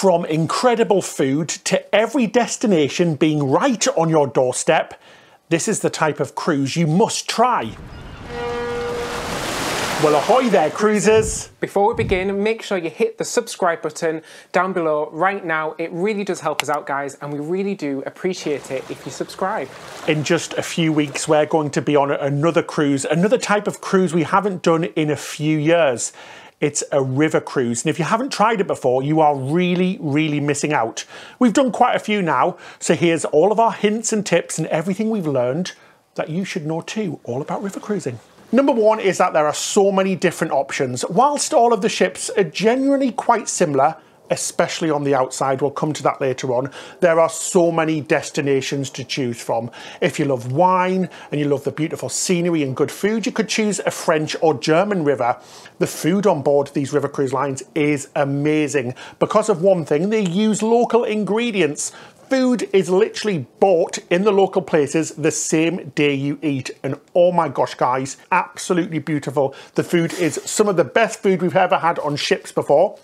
from incredible food to every destination being right on your doorstep, this is the type of cruise you must try. Well, ahoy there, cruisers! Before we begin, make sure you hit the subscribe button down below right now. It really does help us out, guys, and we really do appreciate it if you subscribe. In just a few weeks, we're going to be on another cruise, another type of cruise we haven't done in a few years. It's a river cruise. And if you haven't tried it before, you are really, really missing out. We've done quite a few now. So here's all of our hints and tips and everything we've learned that you should know too, all about river cruising. Number one is that there are so many different options. Whilst all of the ships are genuinely quite similar, especially on the outside. We'll come to that later on. There are so many destinations to choose from. If you love wine and you love the beautiful scenery and good food, you could choose a French or German river. The food on board these river cruise lines is amazing. Because of one thing, they use local ingredients food is literally bought in the local places the same day you eat. And oh my gosh, guys, absolutely beautiful. The food is some of the best food we've ever had on ships before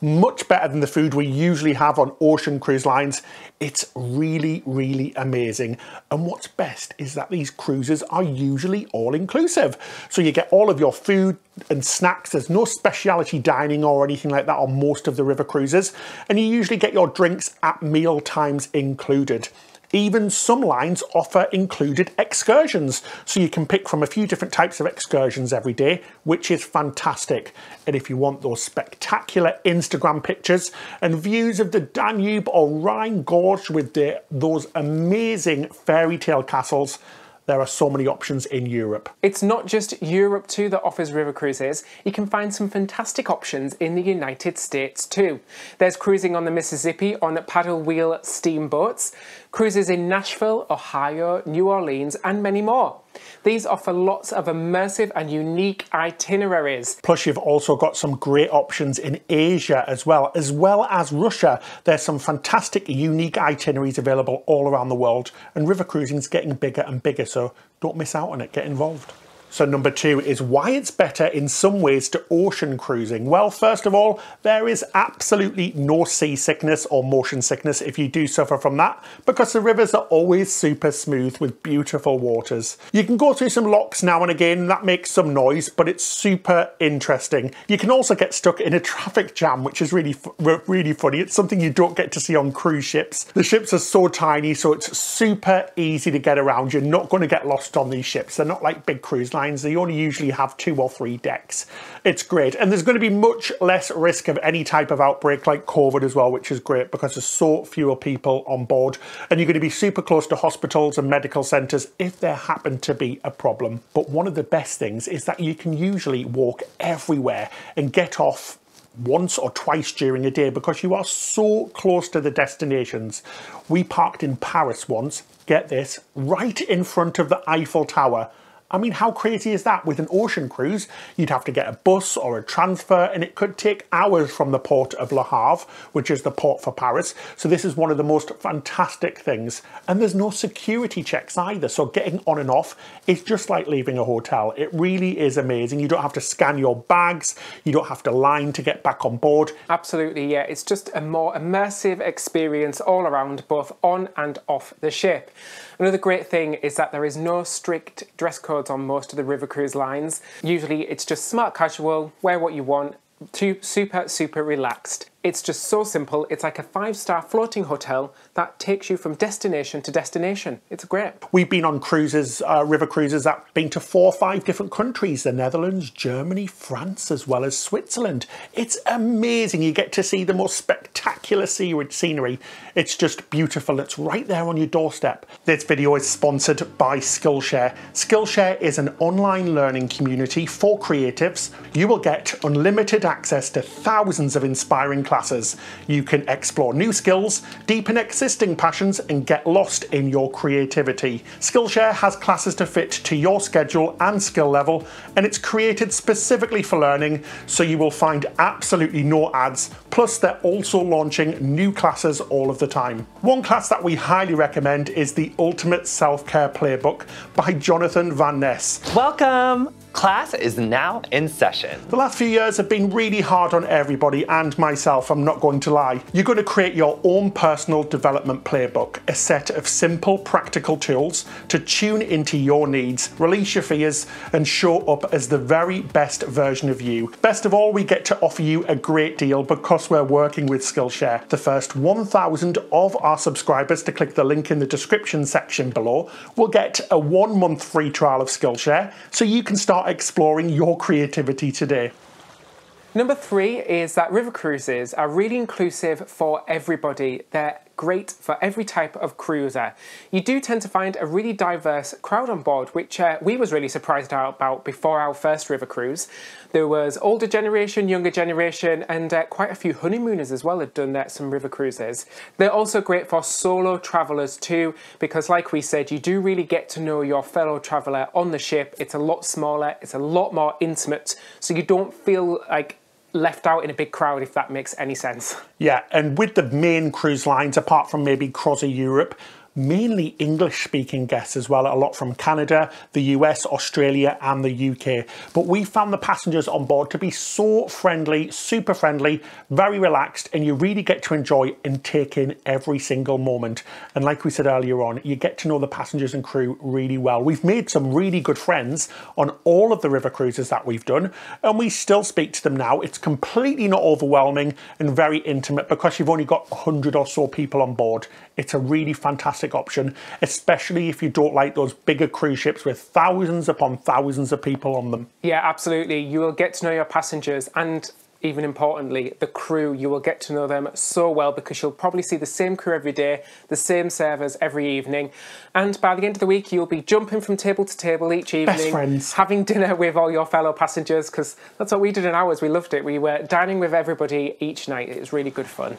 much better than the food we usually have on ocean cruise lines. It's really, really amazing. And what's best is that these cruises are usually all inclusive. So you get all of your food and snacks. There's no specialty dining or anything like that on most of the river cruises. And you usually get your drinks at meal times included. Even some lines offer included excursions, so you can pick from a few different types of excursions every day, which is fantastic. And if you want those spectacular Instagram pictures and views of the Danube or Rhine Gorge with the, those amazing fairy tale castles, there are so many options in Europe. It's not just Europe too that offers river cruises. You can find some fantastic options in the United States too. There's cruising on the Mississippi on paddle wheel steamboats, cruises in Nashville, Ohio, New Orleans, and many more. These offer lots of immersive and unique itineraries. Plus you've also got some great options in Asia as well, as well as Russia. There's some fantastic unique itineraries available all around the world and river cruising is getting bigger and bigger so don't miss out on it, get involved. So number two is why it's better in some ways to ocean cruising. Well, first of all, there is absolutely no seasickness or motion sickness if you do suffer from that, because the rivers are always super smooth with beautiful waters. You can go through some locks now and again, that makes some noise, but it's super interesting. You can also get stuck in a traffic jam, which is really, really funny. It's something you don't get to see on cruise ships. The ships are so tiny, so it's super easy to get around. You're not going to get lost on these ships. They're not like big cruise lines declines, they only usually have two or three decks. It's great. And there's going to be much less risk of any type of outbreak like COVID as well, which is great because there's so fewer people on board. And you're going to be super close to hospitals and medical centres if there happened to be a problem. But one of the best things is that you can usually walk everywhere and get off once or twice during a day because you are so close to the destinations. We parked in Paris once, get this, right in front of the Eiffel Tower I mean, how crazy is that? With an ocean cruise, you'd have to get a bus or a transfer, and it could take hours from the port of Le Havre, which is the port for Paris. So this is one of the most fantastic things. And there's no security checks either, so getting on and off is just like leaving a hotel. It really is amazing. You don't have to scan your bags, you don't have to line to get back on board. Absolutely, yeah. It's just a more immersive experience all around, both on and off the ship. Another great thing is that there is no strict dress codes on most of the river cruise lines. Usually it's just smart casual, wear what you want, too super, super relaxed. It's just so simple. It's like a five-star floating hotel that takes you from destination to destination. It's great. We've been on cruises, uh, river cruises, that have been to four or five different countries, the Netherlands, Germany, France, as well as Switzerland. It's amazing. You get to see the most spectacular scenery. It's just beautiful. It's right there on your doorstep. This video is sponsored by Skillshare. Skillshare is an online learning community for creatives. You will get unlimited access to thousands of inspiring classes. You can explore new skills, deepen existing passions, and get lost in your creativity. Skillshare has classes to fit to your schedule and skill level, and it's created specifically for learning, so you will find absolutely no ads. Plus, they're also launching new classes all of the time. One class that we highly recommend is the Ultimate Self Care Playbook by Jonathan Van Ness. Welcome! Class is now in session. The last few years have been really hard on everybody and myself, I'm not going to lie. You're going to create your own personal development playbook, a set of simple practical tools to tune into your needs, release your fears and show up as the very best version of you. Best of all, we get to offer you a great deal because we're working with Skillshare. The first 1,000 of our subscribers to click the link in the description section below will get a one month free trial of Skillshare so you can start exploring your creativity today. Number three is that river cruises are really inclusive for everybody. They're great for every type of cruiser. You do tend to find a really diverse crowd on board, which uh, we was really surprised about before our first river cruise. There was older generation, younger generation, and uh, quite a few honeymooners as well had done uh, some river cruises. They're also great for solo travellers too, because like we said, you do really get to know your fellow traveller on the ship. It's a lot smaller, it's a lot more intimate, so you don't feel like left out in a big crowd, if that makes any sense. Yeah, and with the main cruise lines, apart from maybe Cross Europe, mainly English speaking guests as well, a lot from Canada, the US, Australia, and the UK. But we found the passengers on board to be so friendly, super friendly, very relaxed, and you really get to enjoy and take in every single moment. And like we said earlier on, you get to know the passengers and crew really well. We've made some really good friends on all of the river cruises that we've done, and we still speak to them now. It's completely not overwhelming and very intimate because you've only got 100 or so people on board. It's a really fantastic option, especially if you don't like those bigger cruise ships with thousands upon thousands of people on them. Yeah, absolutely. You will get to know your passengers and even importantly, the crew, you will get to know them so well because you'll probably see the same crew every day, the same servers every evening. And by the end of the week, you'll be jumping from table to table each evening, having dinner with all your fellow passengers because that's what we did in ours. We loved it. We were dining with everybody each night. It was really good fun.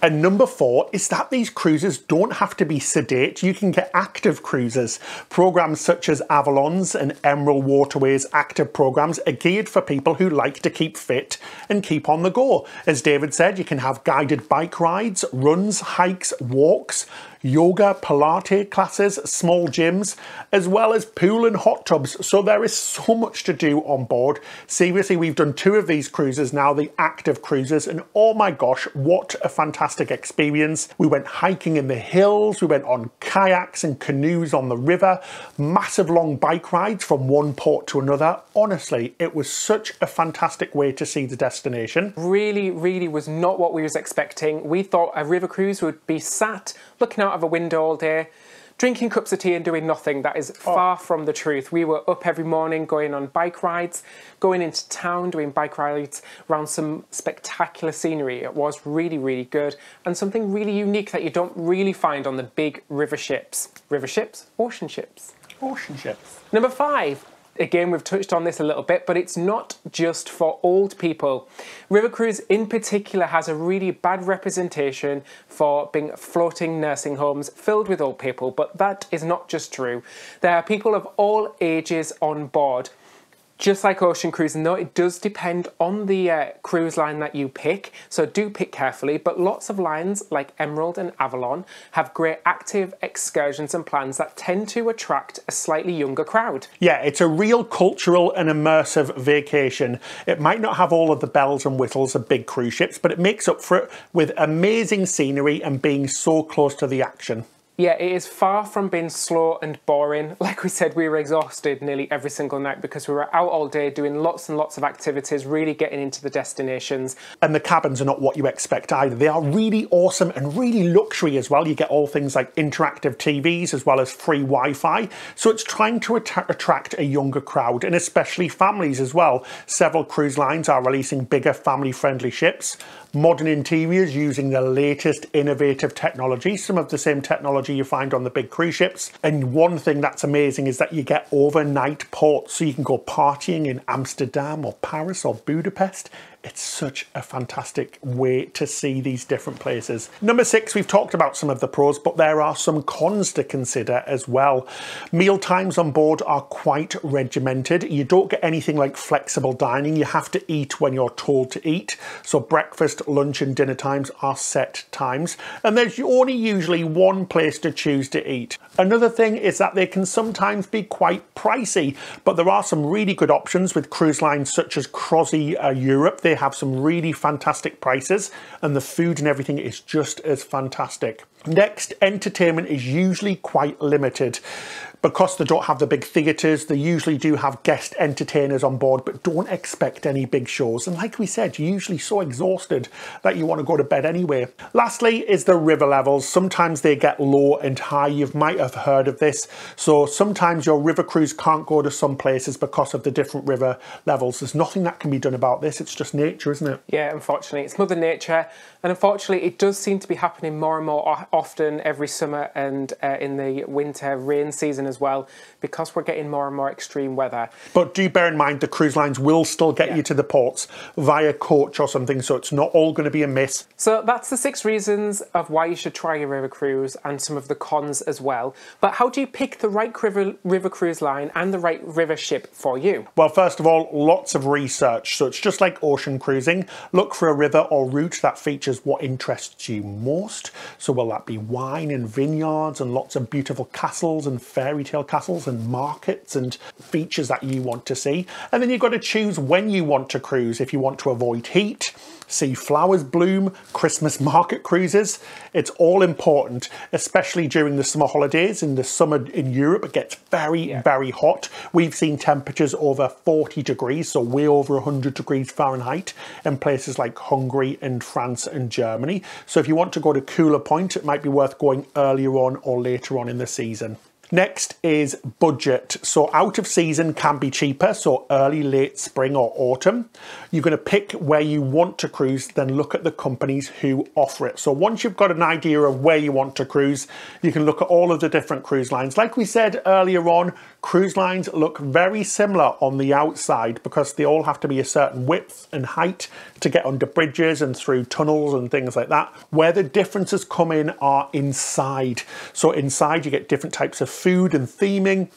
And number four is that these cruisers don't have to be sedate. You can get active cruisers. Programs such as Avalon's and Emerald Waterway's active programs are geared for people who like to keep fit and keep on the go. As David said, you can have guided bike rides, runs, hikes, walks, yoga, Pilates classes, small gyms, as well as pool and hot tubs. So there is so much to do on board. Seriously, we've done two of these cruises now, the active cruises, and oh my gosh, what a fantastic fantastic experience. We went hiking in the hills, we went on kayaks and canoes on the river, massive long bike rides from one port to another. Honestly, it was such a fantastic way to see the destination. Really, really was not what we was expecting. We thought a river cruise would be sat looking out of a window all day, drinking cups of tea and doing nothing. That is oh. far oh. from the truth. We were up every morning going on bike rides, going into town, doing bike rides around some spectacular scenery. It was really, really good and something really unique that you don't really find on the big river ships. River ships? Ocean ships. Ocean ships. Number five, Again, we've touched on this a little bit, but it's not just for old people. River Cruise in particular has a really bad representation for being floating nursing homes filled with old people, but that is not just true. There are people of all ages on board just like ocean cruising though, it does depend on the uh, cruise line that you pick, so do pick carefully, but lots of lines like Emerald and Avalon have great active excursions and plans that tend to attract a slightly younger crowd. Yeah, it's a real cultural and immersive vacation. It might not have all of the bells and whistles of big cruise ships, but it makes up for it with amazing scenery and being so close to the action. Yeah, it is far from being slow and boring. Like we said, we were exhausted nearly every single night because we were out all day doing lots and lots of activities, really getting into the destinations. And the cabins are not what you expect either. They are really awesome and really luxury as well. You get all things like interactive TVs as well as free Wi Fi. So it's trying to attract a younger crowd and especially families as well. Several cruise lines are releasing bigger family friendly ships, modern interiors using the latest innovative technology, some of the same technology technology you find on the big cruise ships. And one thing that's amazing is that you get overnight ports, so you can go partying in Amsterdam or Paris or Budapest it's such a fantastic way to see these different places. Number six, we've talked about some of the pros, but there are some cons to consider as well. Meal times on board are quite regimented. You don't get anything like flexible dining. You have to eat when you're told to eat. So breakfast, lunch and dinner times are set times. And there's only usually one place to choose to eat. Another thing is that they can sometimes be quite pricey, but there are some really good options with cruise lines such as Crozzy uh, Europe. They have some really fantastic prices and the food and everything is just as fantastic. Next, entertainment is usually quite limited because they don't have the big theatres, they usually do have guest entertainers on board, but don't expect any big shows. And like we said, you're usually so exhausted that you want to go to bed anyway. Lastly is the river levels. Sometimes they get low and high. You might have heard of this. So sometimes your river cruise can't go to some places because of the different river levels. There's nothing that can be done about this. It's just nature, isn't it? Yeah, unfortunately. It's Mother Nature. And unfortunately, it does seem to be happening more and more often every summer and uh, in the winter rain season as well because we're getting more and more extreme weather. But do bear in mind the cruise lines will still get yeah. you to the ports via coach or something, so it's not all going to be a miss. So that's the six reasons of why you should try a river cruise and some of the cons as well. But how do you pick the right river, river cruise line and the right river ship for you? Well, first of all, lots of research. So it's just like ocean cruising. Look for a river or route that features what interests you most. So will that be wine and vineyards and lots of beautiful castles and fairy fairy tale castles and markets and features that you want to see. And then you've got to choose when you want to cruise, if you want to avoid heat, see flowers bloom, Christmas market cruises. It's all important, especially during the summer holidays. In the summer in Europe, it gets very, yeah. very hot. We've seen temperatures over 40 degrees, so way over 100 degrees Fahrenheit in places like Hungary and France and Germany. So if you want to go to cooler point, it might be worth going earlier on or later on in the season. Next is budget. So out of season can be cheaper, so early, late spring or autumn. You're gonna pick where you want to cruise, then look at the companies who offer it. So once you've got an idea of where you want to cruise, you can look at all of the different cruise lines. Like we said earlier on, cruise lines look very similar on the outside because they all have to be a certain width and height to get under bridges and through tunnels and things like that. Where the differences come in are inside. So inside you get different types of food and theming,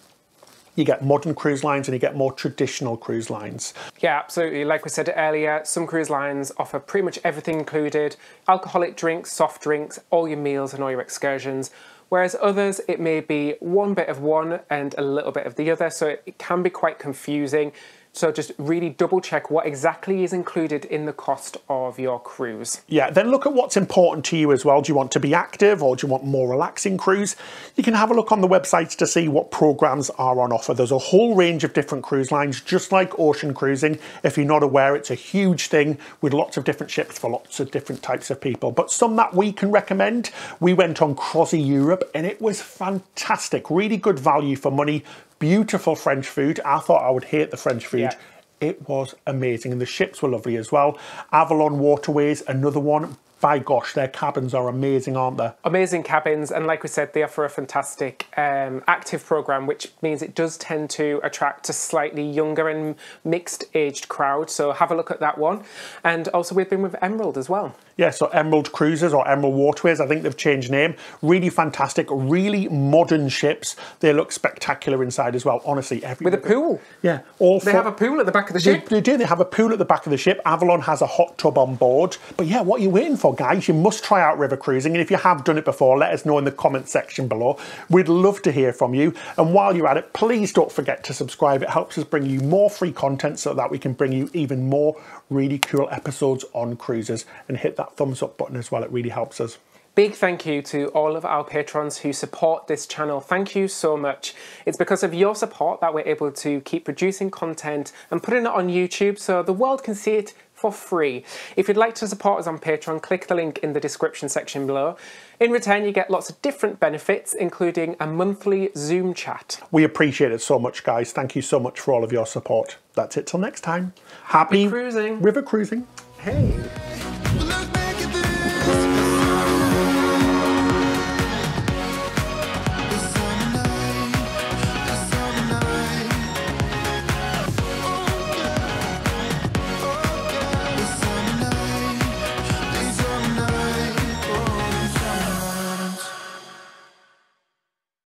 you get modern cruise lines and you get more traditional cruise lines. Yeah, absolutely. Like we said earlier, some cruise lines offer pretty much everything included alcoholic drinks, soft drinks, all your meals, and all your excursions. Whereas others, it may be one bit of one and a little bit of the other, so it can be quite confusing. So just really double check what exactly is included in the cost of your cruise. Yeah, then look at what's important to you as well. Do you want to be active or do you want more relaxing cruise? You can have a look on the websites to see what programs are on offer. There's a whole range of different cruise lines, just like ocean cruising. If you're not aware, it's a huge thing with lots of different ships for lots of different types of people. But some that we can recommend, we went on Crossy Europe and it was fantastic. Really good value for money beautiful French food. I thought I would hate the French food. Yeah. It was amazing, and the ships were lovely as well. Avalon Waterways, another one, by gosh, their cabins are amazing, aren't they? Amazing cabins, and like we said, they offer a fantastic um, active program, which means it does tend to attract a slightly younger and mixed aged crowd. So have a look at that one. And also, we've been with Emerald as well. Yeah, so Emerald Cruises or Emerald Waterways, I think they've changed name. Really fantastic, really modern ships. They look spectacular inside as well, honestly. Every, with a pool. Yeah. All they have a pool at the back of the ship. They, they do, they have a pool at the back of the ship. Avalon has a hot tub on board. But yeah, what are you waiting for? guys, you must try out river cruising. And if you have done it before, let us know in the comment section below. We'd love to hear from you. And while you're at it, please don't forget to subscribe. It helps us bring you more free content so that we can bring you even more really cool episodes on cruises. And hit that thumbs up button as well. It really helps us. Big thank you to all of our patrons who support this channel. Thank you so much. It's because of your support that we're able to keep producing content and putting it on YouTube so the world can see it for free. If you'd like to support us on Patreon, click the link in the description section below. In return, you get lots of different benefits, including a monthly Zoom chat. We appreciate it so much, guys. Thank you so much for all of your support. That's it till next time. Happy, Happy cruising. river cruising. Hey.